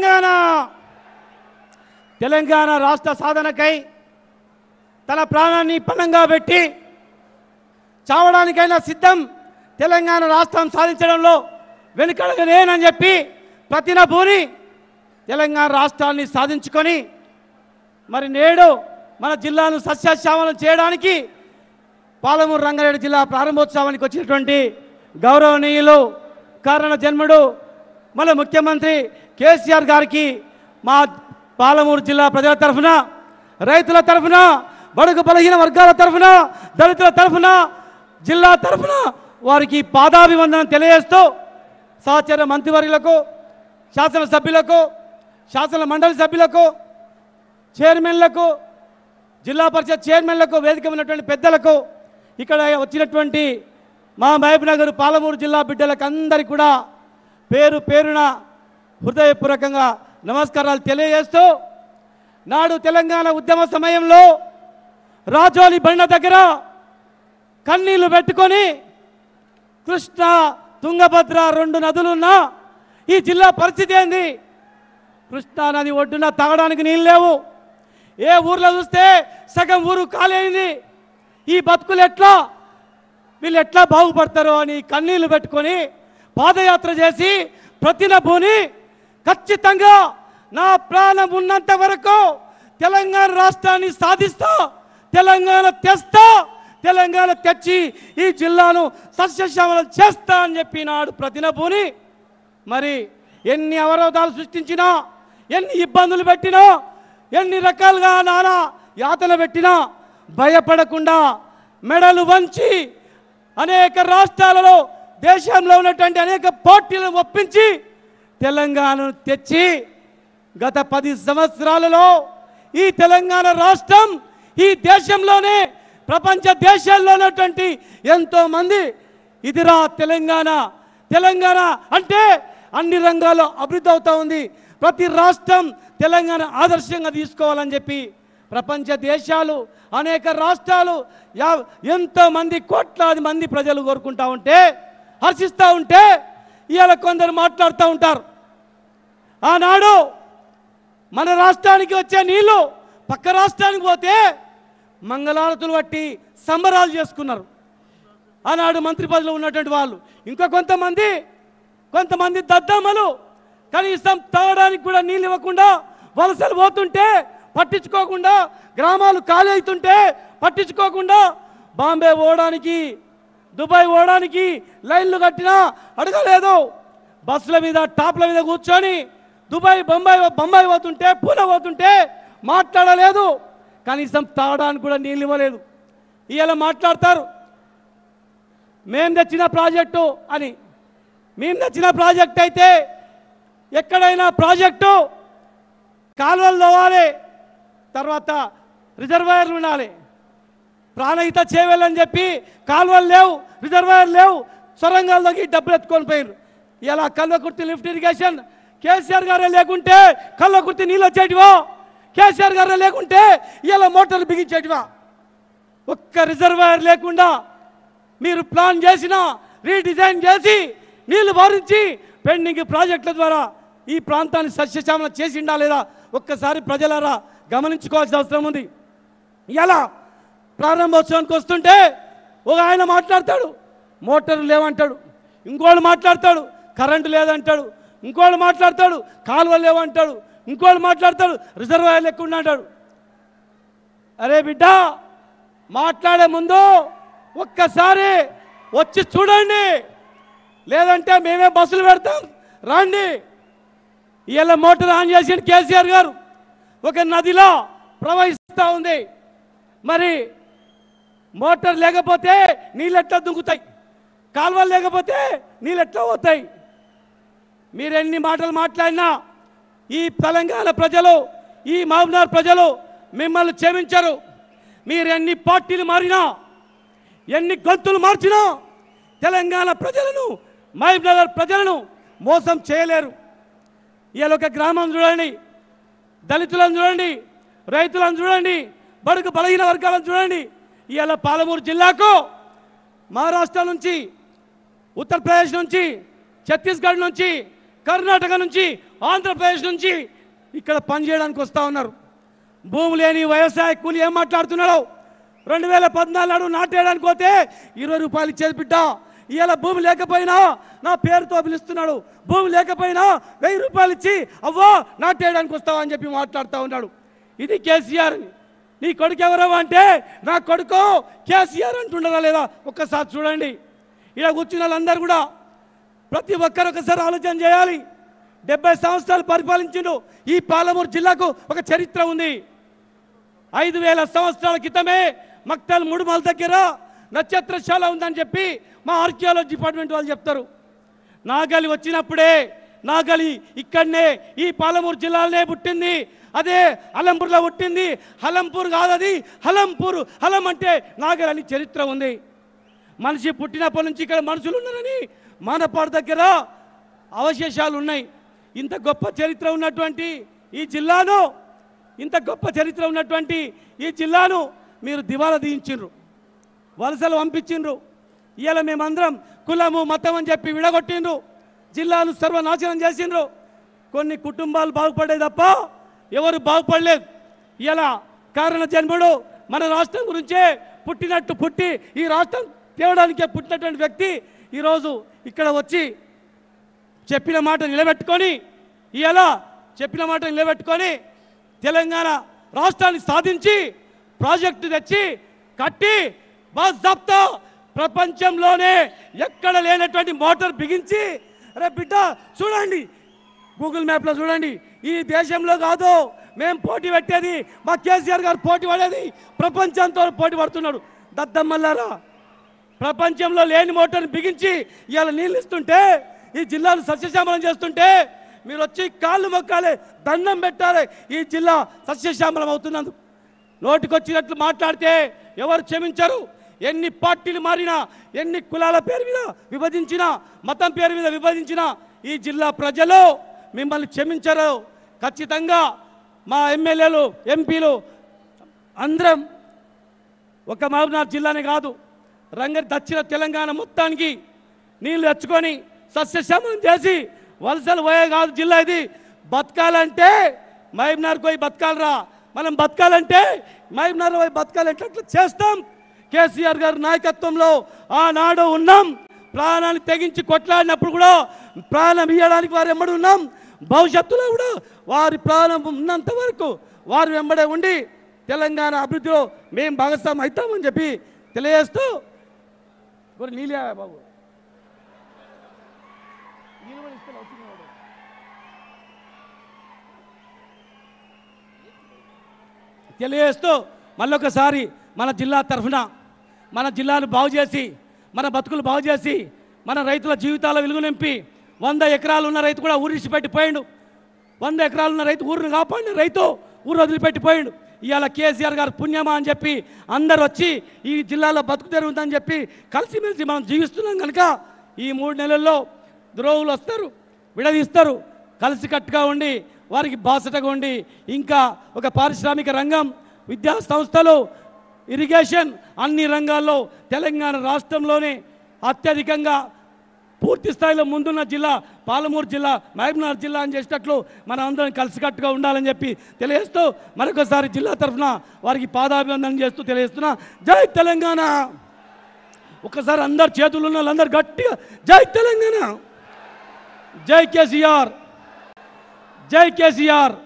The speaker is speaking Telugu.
తెలంగాణ తెలంగాణ రాష్ట్ర సాధనకై తన ప్రాణాన్ని పణంగా పెట్టి చావడానికైనా సిద్ధం తెలంగాణ రాష్ట్రం సాధించడంలో వెనుకడగలేనని చెప్పి ప్రతిన భూని తెలంగాణ రాష్ట్రాన్ని సాధించుకొని మరి నేడు మన జిల్లాను సస్యశ్యామలం చేయడానికి పాలమూరు రంగారెడ్డి జిల్లా ప్రారంభోత్సవానికి వచ్చినటువంటి గౌరవనీయులు కారణ జన్ముడు మన ముఖ్యమంత్రి కేసీఆర్ గారికి మా పాలమూరు జిల్లా ప్రజల తరఫున రైతుల తరఫున బడుగు బలహీన వర్గాల తరఫున దళితుల తరఫున జిల్లా తరఫున వారికి పాదాభివందనం తెలియజేస్తూ సహచర మంత్రివర్యులకు శాసనసభ్యులకు శాసన మండలి సభ్యులకు చైర్మన్లకు జిల్లా పరిషత్ చైర్మన్లకు వేదిక ఉన్నటువంటి పెద్దలకు ఇక్కడ వచ్చినటువంటి మా నగర్ పాలమూరు జిల్లా బిడ్డలకు అందరికీ కూడా పేరు పేరున హృదయపూర్వకంగా నమస్కారాలు తెలియజేస్తూ నాడు తెలంగాణ ఉద్యమ సమయంలో రాజోలి బండ దగ్గర కన్నీళ్లు పెట్టుకొని కృష్ణ తుంగభద్ర రెండు నదులున్నా ఈ జిల్లా పరిస్థితి ఏంది కృష్ణా నది ఒడ్డున తాగడానికి నీళ్ళు లేవు ఏ ఊర్లో చూస్తే సగం ఊరు కాలేనిది ఈ బతుకులు ఎట్లా వీళ్ళు ఎట్లా బాగుపడతారో అని కన్నీళ్లు పెట్టుకొని పాదయాత్ర చేసి ప్రతిన భూని ఖచ్చితంగా నా ప్రాణం ఉన్నంత వరకు తెలంగాణ రాష్ట్రాన్ని సాధిస్తా తెలంగాణ తెస్తా తెలంగాణ తెచ్చి ఈ జిల్లాను సస్యశ్యామలం చేస్తా అని చెప్పినాడు ప్రతినభూని మరి ఎన్ని అవరోధాలు సృష్టించినా ఎన్ని ఇబ్బందులు పెట్టినా ఎన్ని రకాలుగా నానా యాతన పెట్టినా భయపడకుండా మెడలు వంచి అనేక రాష్ట్రాలలో దేశంలో ఉన్నటువంటి అనేక పోటీలను ఒప్పించి తెలంగాణను తెచ్చి గత పది సంవత్సరాలలో ఈ తెలంగాణ రాష్ట్రం ఈ దేశంలోనే ప్రపంచ దేశాల్లో ఉన్నటువంటి ఎంతోమంది ఇదిరా తెలంగాణ తెలంగాణ అంటే అన్ని రంగాల్లో అభివృద్ధి అవుతూ ఉంది ప్రతి రాష్ట్రం తెలంగాణ ఆదర్శంగా తీసుకోవాలని చెప్పి ప్రపంచ దేశాలు అనేక రాష్ట్రాలు యా ఎంతోమంది కోట్లాది మంది ప్రజలు కోరుకుంటా ఉంటే హర్షిస్తూ ఉంటే ఇవాళ కొందరు మాట్లాడుతూ ఉంటారు ఆనాడు మన రాష్ట్రానికి వచ్చే నీళ్లు పక్క రాష్ట్రానికి పోతే మంగళారతులు బట్టి సంబరాలు చేసుకున్నారు ఆనాడు మంత్రి పదవిలో ఉన్నటువంటి వాళ్ళు ఇంకా కొంతమంది కొంతమంది దద్దమ్మలు కనీసం తాగడానికి కూడా నీళ్ళు ఇవ్వకుండా వలసలు పోతుంటే పట్టించుకోకుండా గ్రామాలు ఖాళీ అవుతుంటే పట్టించుకోకుండా బాంబే పోవడానికి దుబాయ్ పోవడానికి లైన్లు కట్టినా అడగలేదు బస్సుల మీద టాప్ల మీద కూర్చొని దుబాయ్ బొంబాయి బొంబాయి పోతుంటే పూల పోతుంటే మాట్లాడలేదు కనీసం తాగడానికి కూడా నీళ్ళు ఇవ్వలేదు ఇలా మాట్లాడతారు మేము తెచ్చిన ప్రాజెక్టు అని మేము తెచ్చిన ప్రాజెక్ట్ అయితే ఎక్కడైనా ప్రాజెక్టు కాలువలు తవ్వాలి తర్వాత రిజర్వాయర్లు ఉండాలి ప్రాణహిత చేయాలని చెప్పి కాలువలు లేవు రిజర్వాయర్ లేవు సొరంగాల్లోకి డబ్బులు ఎత్తుకొని పోయినారు ఇలా కల్వకుర్తి లిఫ్ట్ ఇరిగేషన్ కేసీఆర్ గారే లేకుంటే కళ్ళ కుర్తి నీళ్ళు వచ్చేటివా కేసీఆర్ గారే లేకుంటే ఇలా మోటార్లు బిగించేటివా ఒక్క రిజర్వాయర్ లేకుండా మీరు ప్లాన్ చేసిన రీడిజైన్ చేసి నీళ్లు భరించి పెండింగ్ ప్రాజెక్టుల ద్వారా ఈ ప్రాంతాన్ని సస్యశామన చేసిండా లేదా ఒక్కసారి ప్రజలరా గమనించుకోవాల్సిన అవసరం ఉంది ఎలా ప్రారంభోత్సవానికి వస్తుంటే ఒక ఆయన మాట్లాడతాడు మోటార్లు లేవంటాడు ఇంకోళ్ళు మాట్లాడతాడు కరెంటు లేదంటాడు ఇంకోళ్ళు మాట్లాడతాడు కాలువలు అంటాడు ఇంకోళ్ళు మాట్లాడతాడు రిజర్వాయర్ లేకుండా అంటాడు అరే బిడ్డ మాట్లాడే ముందు ఒక్కసారి వచ్చి చూడండి లేదంటే మేమే బస్సులు పెడతాం రాండి ఇవాళ మోటార్ ఆన్ చేసి కేసీఆర్ గారు ఒక నదిలో ప్రవహిస్తూ ఉంది మరి మోటార్ లేకపోతే నీళ్ళు ఎట్లా దుంకుతాయి కాలువలు లేకపోతే నీళ్ళు ఎట్లా పోతాయి మీరెన్ని మాటలు మాట్లాడినా ఈ తెలంగాణ ప్రజలు ఈ మహబూబ్నగర్ ప్రజలు మిమ్మల్ని క్షమించరు మీరు ఎన్ని పార్టీలు మారినా ఎన్ని గొంతులు మార్చినా తెలంగాణ ప్రజలను మహబూబ్నగర్ ప్రజలను మోసం చేయలేరు ఇవాళ ఒక గ్రామం చూడండి దళితులను చూడండి రైతులను చూడండి బడుగు బలహీన వర్గాలను చూడండి ఇవాళ పాలమూరు జిల్లాకు మహారాష్ట్ర నుంచి ఉత్తరప్రదేశ్ నుంచి ఛత్తీస్గఢ్ నుంచి కర్ణాటక నుంచి ఆంధ్రప్రదేశ్ నుంచి ఇక్కడ పనిచేయడానికి వస్తూ ఉన్నారు భూమి లేని వ్యవసాయ కూలి ఏం మాట్లాడుతున్నాడో రెండు వేల పద్నాలుగు నాడు నాటేయడానికి పోతే ఇరవై రూపాయలు ఇచ్చేది బిడ్డ ఇవాళ భూమి లేకపోయినా నా పేరుతో పిలుస్తున్నాడు భూమి లేకపోయినా వెయ్యి రూపాయలు ఇచ్చి అవ్వో నాటేయడానికి వస్తావా అని చెప్పి మాట్లాడుతూ ఉన్నాడు ఇది కేసీఆర్ నీ కొడుకు ఎవరో అంటే నా కొడుకు కేసీఆర్ అంటుండదా లేదా ఒక్కసారి చూడండి ఇలా కూర్చున్న వాళ్ళందరూ కూడా ప్రతి ఒక్కరు ఒకసారి ఆలోచన చేయాలి డెబ్బై సంవత్సరాలు పరిపాలించిండు ఈ పాలమూరు జిల్లాకు ఒక చరిత్ర ఉంది ఐదు వేల సంవత్సరాల క్రితమే మక్తల్ ముడుమల దగ్గర నక్షత్రశాల ఉందని చెప్పి మా ఆర్కియాలజీ డిపార్ట్మెంట్ వాళ్ళు చెప్తారు నాగలి వచ్చినప్పుడే నాగలి ఇక్కడనే ఈ పాలమూరు జిల్లాలోనే పుట్టింది అదే అలంపూర్లో పుట్టింది హలంపూర్ కాదు అది హలంపూర్ హలం అంటే నాగలి అని చరిత్ర ఉంది మనిషి పుట్టినప్పటి నుంచి ఇక్కడ మనుషులు ఉన్నారని మానపాడు దగ్గర అవశేషాలు ఉన్నాయి ఇంత గొప్ప చరిత్ర ఉన్నటువంటి ఈ జిల్లాను ఇంత గొప్ప చరిత్ర ఉన్నటువంటి ఈ జిల్లాను మీరు దివాలా దీయించిండ్రు వలసలు పంపించిండ్రు ఇలా మేమందరం కులము మతం అని చెప్పి విడగొట్టిండ్రు జిల్లాను సర్వనాశనం చేసిండ్రు కొన్ని కుటుంబాలు బాగుపడే తప్ప ఎవరు బాగుపడలేదు ఇలా కారణ జన్ముడు మన రాష్ట్రం గురించే పుట్టినట్టు పుట్టి ఈ రాష్ట్రం తేవడానికే పుట్టినటువంటి వ్యక్తి ఈరోజు ఇక్కడ వచ్చి చెప్పిన మాట నిలబెట్టుకొని ఇలా చెప్పిన మాట నిలబెట్టుకొని తెలంగాణ రాష్ట్రాన్ని సాధించి ప్రాజెక్టు తెచ్చి కట్టి బస్ జప్తో ప్రపంచంలోనే ఎక్కడ లేనటువంటి మోటార్ బిగించి రే బిడ్డ చూడండి గూగుల్ మ్యాప్లో చూడండి ఈ దేశంలో కాదు మేము పోటీ పెట్టేది మా కేసీఆర్ గారు పోటీ పడేది ప్రపంచంతో పోటీ పడుతున్నాడు దద్దమ్మల్లారా ప్రపంచంలో లేని మోటార్ని బిగించి ఇవాళ నీళ్ళు ఇస్తుంటే ఈ జిల్లాను సస్యశ్యామలం చేస్తుంటే మీరు వచ్చి కాళ్ళు మొక్కాలి దండం పెట్టాలి ఈ జిల్లా సస్యశ్యామలం అవుతున్నందుకు నోటికొచ్చినట్లు మాట్లాడితే ఎవరు క్షమించరు ఎన్ని పార్టీలు మారినా ఎన్ని కులాల పేరు మీద విభజించినా మతం పేరు మీద విభజించినా ఈ జిల్లా ప్రజలు మిమ్మల్ని క్షమించరు ఖచ్చితంగా మా ఎమ్మెల్యేలు ఎంపీలు అందరం ఒక మహబూబ్నాథ్ జిల్లానే కాదు రంగ దక్షిణ తెలంగాణ మొత్తానికి నీళ్లు తెచ్చుకొని సస్యశ్యామలం చేసి వలసలు పోయే కాదు జిల్లా ఇది బతకాలంటే మహబూబ్నగర్ పోయి బతకాలరా మనం బతకాలంటే మహబూబ్నగర్ పోయి బతకాలంటే ఎట్లా చేస్తాం కేసీఆర్ గారి నాయకత్వంలో ఆనాడు ఉన్నాం ప్రాణాన్ని తెగించి కొట్లాడినప్పుడు కూడా ప్రాణం ఇవ్వడానికి వారు ఎమ్మడి ఉన్నాం భవిష్యత్తులో కూడా వారి ప్రాణం ఉన్నంత వరకు వారు వెంబడే ఉండి తెలంగాణ అభివృద్ధిలో మేము భాగస్వామి అవుతామని చెప్పి తెలియజేస్తూ మరి నీళ్ళే బాబు నీళ్ళు ఇస్తే వచ్చింది తెలియజేస్తూ మళ్ళొకసారి మన జిల్లా తరఫున మన జిల్లాను బాగు చేసి మన బతుకులు బాగు చేసి మన రైతుల జీవితాల వెలుగు నింపి వంద ఎకరాలు ఉన్న రైతు కూడా పెట్టిపోయాడు వంద ఎకరాలు ఉన్న రైతు ఊరిని కాపాడి రైతు ఊరు వదిలిపెట్టిపోయాడు ఇవాళ కేసీఆర్ గారు పుణ్యమా అని చెప్పి అందరు వచ్చి ఈ జిల్లాలో బతుకు జరుగుతుందని చెప్పి కలిసిమెలిసి మనం జీవిస్తున్నాం కనుక ఈ మూడు నెలల్లో ద్రోహులు వస్తారు విడదీస్తారు కలిసికట్టుగా ఉండి వారికి బాసటగా ఉండి ఇంకా ఒక పారిశ్రామిక రంగం విద్యా సంస్థలు ఇరిగేషన్ అన్ని రంగాల్లో తెలంగాణ రాష్ట్రంలోనే అత్యధికంగా పూర్తి స్థాయిలో ముందున్న జిల్లా పాలమూరు జిల్లా మహబూబ్నగర్ జిల్లా అని చేసినట్లు మన అందరం కలిసికట్టుగా ఉండాలని చెప్పి తెలియజేస్తూ మరొకసారి జిల్లా తరఫున వారికి పాదాభివందనం చేస్తూ తెలియజేస్తున్నా జై తెలంగాణ ఒకసారి అందరు చేతులు ఉన్న వాళ్ళందరూ గట్టిగా జై తెలంగాణ జై కేసీఆర్ జై కేసీఆర్